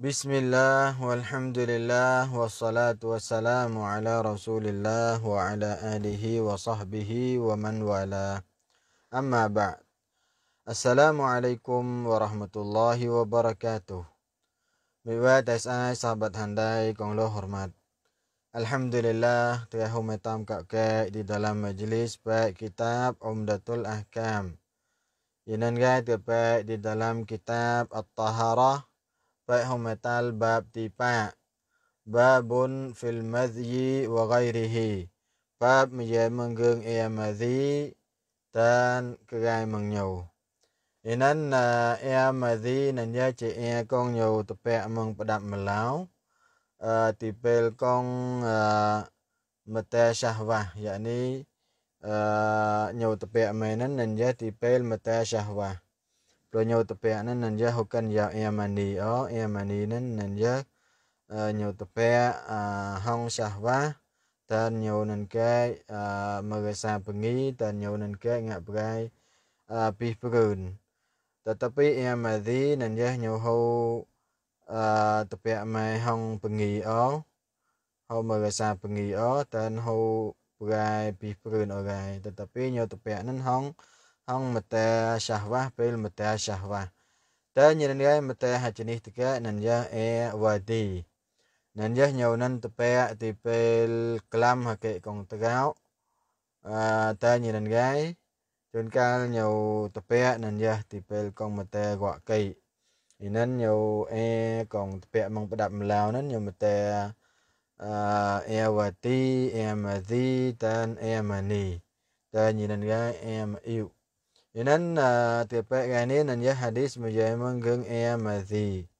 بسم الله والحمد لله والصلاة والسلام على رسول الله وعلى آله وصحبه ومن والاه أما بعد السلام عليكم ورحمة الله وبركاته Miwat SI sahabat handai kong lo hormat Alhamdulillah telah humetam kakek di dalam majlis baik kitab Umdatul Ahkam Inan gai di dalam kitab At-Taharah Vậy hôm nay tal bab tí ba. Babun fil madhi wa ghairihi. Bab mình dạy mừng gương e mazhi tan cái gai mừng nhau. Inan na e madhi nè nhớ chỉ e con nhau tập bẹ mừng bà đạp mà láo. Ờ, tí bèl con mà tè shahwa. Dạ ờ, nhau tập bẹ mẹ nè nhớ tí bèl mà tè shahwa. rồi nhiều tập bè nên nên giờ học cần giờ em anh đi ở em anh đi nên nên giờ nhiều tập bè hong sah va tên nhiều nên cái mà cái sa pengi tên nhiều nên cái ngạ cái pi perun tetapi em anh đi nên giờ nhiều hậu tập bè mai hong pengi ở hậu mà cái sa pengi ở tên hậu cái pi perun ở cái tetapi nhiều tập bè nên hong hong mata shahwa pil mata shahwa ta nyen ngai mata ha chini tika ya e wadi nanja nyau nan tepe ti pil klam ha ke kong tagao ta nyen ngai chun kal nyau tepe nanja ti pil kong mata cây kai inan nyau e kong tepe mang padap melaw nan nyau mata em ti em di tan em ni ta nhìn ga em yêu Inan na tepe gani nanya hadis mujaiman geng ea mathi.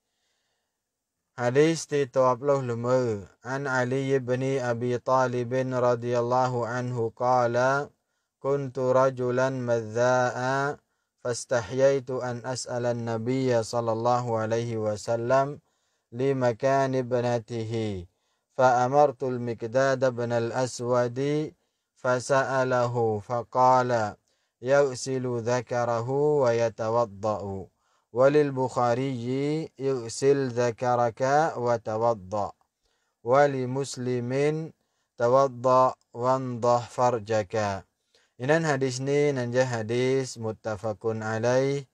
Hadis ti tawabloh lumer. An Ali ibn Abi Talib radhiyallahu anhu qala kuntu rajulan madza'a فاستحييت أن أسأل النبي صلى الله عليه وسلم لمكان ابنته فأمرت المكداد بن الأسود فسأله فقال يغسل ذكره ويتوضأ وللبخاري اغسل ذكرك وتوضأ ولmuslim tawadda wandah farjaka Inan hadis ini nanja hadis muttafaqun alaih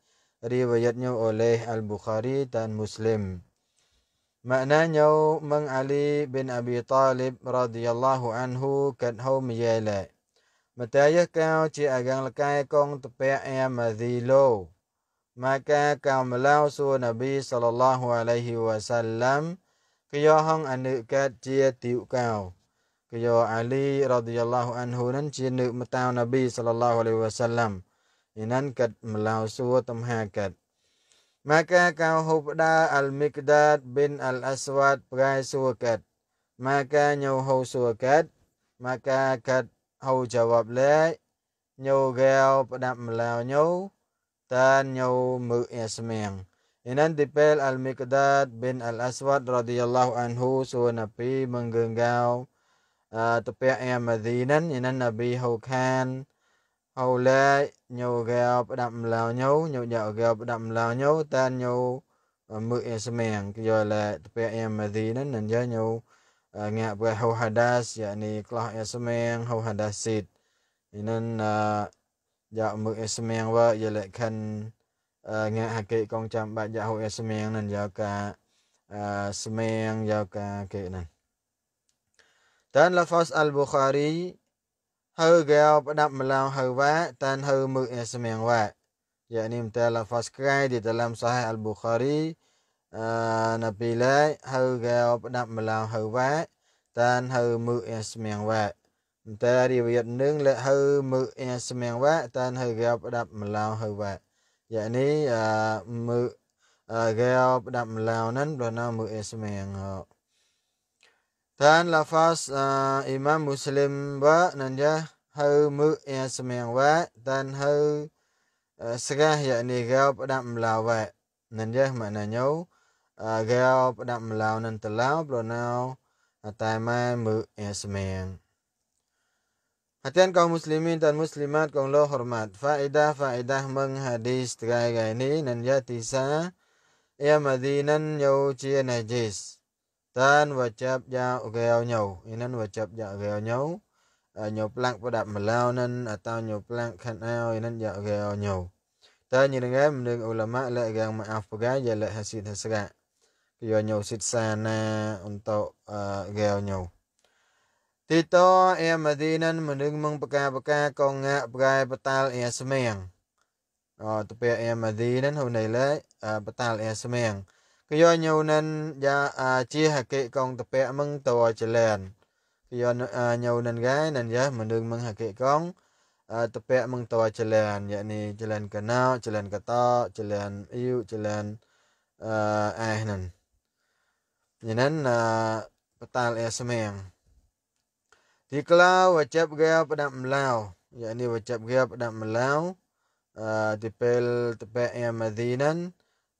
riwayatnya oleh Al-Bukhari dan Muslim. Maknanya Mang Ali bin Abi Talib radhiyallahu anhu kadhau miyala. Batallas cao chi agang lakai kong tepea ea madhilo. Maka kau melau su Nabi sallallahu alaihi wasallam kaya hong anu kat chia tiu kau. Kaya Ali radhiyallahu anhu nan chia nu matau Nabi sallallahu alaihi wasallam. Inan kat melau su tamha kat. Maka kau hubda al-Mikdad bin al-Aswad perai su kat. Maka nyau hau su kat. Maka kat ហៅចវបលេញោកែវផ្ដាប់ម្លាវញោតានញោមើអេស្មៀងអ៊ីណានទីពេលអលមីកដាតប៊ីនអលអាស្វាត់រ៉ាឌីយ៉ាឡោះអានហ៊ូសូណាពីមងងកៅតពែអែម៉ាឌីណានអ៊ីណានណាប៊ីហូខានហៅលេញោកែវផ្ដាប់ម្លាវញោញោយ៉ាកែវផ្ដាប់ម្លាវញោតានញោមើអេស្មៀងគេយកលេតពែអែម៉ាឌីណាននិយាយញោ nghe về hầu hadas yani klah ya semeng hầu hadasit inan ya mu semeng wa ya lek kan ngạ hakik kong cham ba ya hầu semeng nan ya ka semeng ya kệ ke Tên là lafaz al bukhari hầu gạo bắt đập lao hầu wa tan hầu mu semeng tên là mta lafaz kai tên dalam sahih al bukhari À, nà bì lệ hư gèo đậm mà làm hư vẽ tan hư mự e, smiang vẽ ta đi việt nương lệ hư mự e, smiang vẽ tan hư gèo đậm mà làm hư vẽ vậy dạ ní à, mự à, gèo đậm làm nắn rồi nó mự e, smiang họ ờ. tan lafaz imam muslim vẽ nên chứ hư mự smiang vẽ tan hư ờ, sẽ ra hiện dạ này gèo đậm là vẽ nên chứ mà là nhau à, gạo đậm lao nên từ lao bờ nào à, tài mai mự esmen Hatian kaum muslimin dan muslimat kong lo hormat. Faedah faedah menghadis terai gai ni e nan ya ia ya madinan yau chia najis. Tan wajab ya gao nhau. Inan wajab ya gao nhau. Nhau plank pada melau nan atau nhau plank kanau inan ya gao nhau. Ta nyi dengan mendengar ulama lek gang maaf pegai ya lek hasid hasrat tàu, thì to à, em mà đi mình mong yo nyo sit sana untuk uh, gel nyo tito e madinan menung meng peka peka kong nga pekai petal e semeng oh tupe e madinan hu nei le uh, petal e semeng kyo nyo nan ya uh, chi hake kong tupe meng to chelen kyo uh, nyo nan gai nan ya menung meng hake kong uh, tupe meng to chelen yakni ờ, chelen kanau chelen kata chelen iu chelen ai ahnan nên này, bắt tay thì Yanan na patal ya semeng. Tikla wajab gaya pada melaw. Yakni wajab gaya pada melaw. Tipel eh, tepek yang madinan.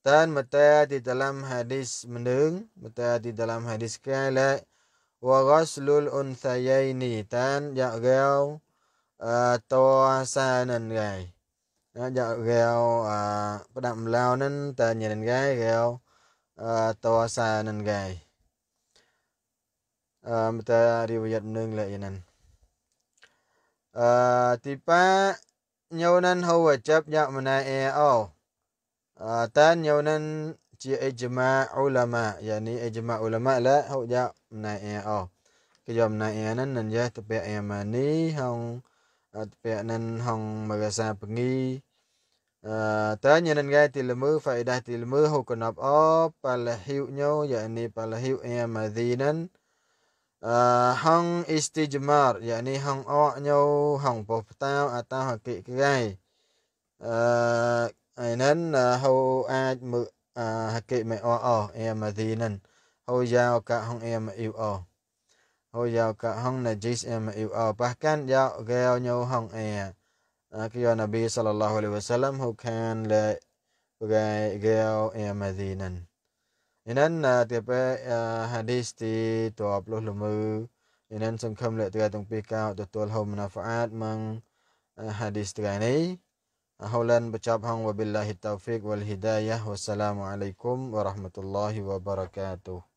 Dan mata di dalam hadis mendeng. Mata di dalam hadis kala. Wa ghaslul unthayaini. Dan jak gaya eh, toa sanan gaya. Jak bắt eh, pada melaw nan. Tan yanan gaya gaya tòa tawasa nan gai mata riwayat nung la yanan tipa nyonan ho wajab ya mana e o ta nyonan chi ijma ulama yani ijma ulama la ho ya mana e o cái dòng này nên nên giá tập bè em mà ní hong ờ, tập bè nên hong mà ra sao bằng nghi Ờ, tới nhân nên gai thì là mưa phải đạt thì là mưa hậu cần nộp ó và là hiệu nhau giờ dạ này và là hiệu em mà gì nên ờ, hăng istijmar giờ dạ này hăng ó nhau hăng bột tao à tao học kỹ cái gai ai nên ờ, hậu ai mự học kỹ mẹ ó ó em mà gì nên hậu giao cả hăng em mà yêu ó hậu giao cả hăng là jis em mà yêu ó bahkan giao gai nhau hăng em uh, Nabi sallallahu Alaihi Wasallam, sallam who can le gay gayo ya in Medina. Inan na uh, tiape uh, hadis ti to aplo lumu inan sung kum tiga tung pika to tol hom na faat mang uh, hadis tiga ni. Ahulan bacap hang wabillahi taufik wal hidayah wassalamu alaikum warahmatullahi wabarakatuh.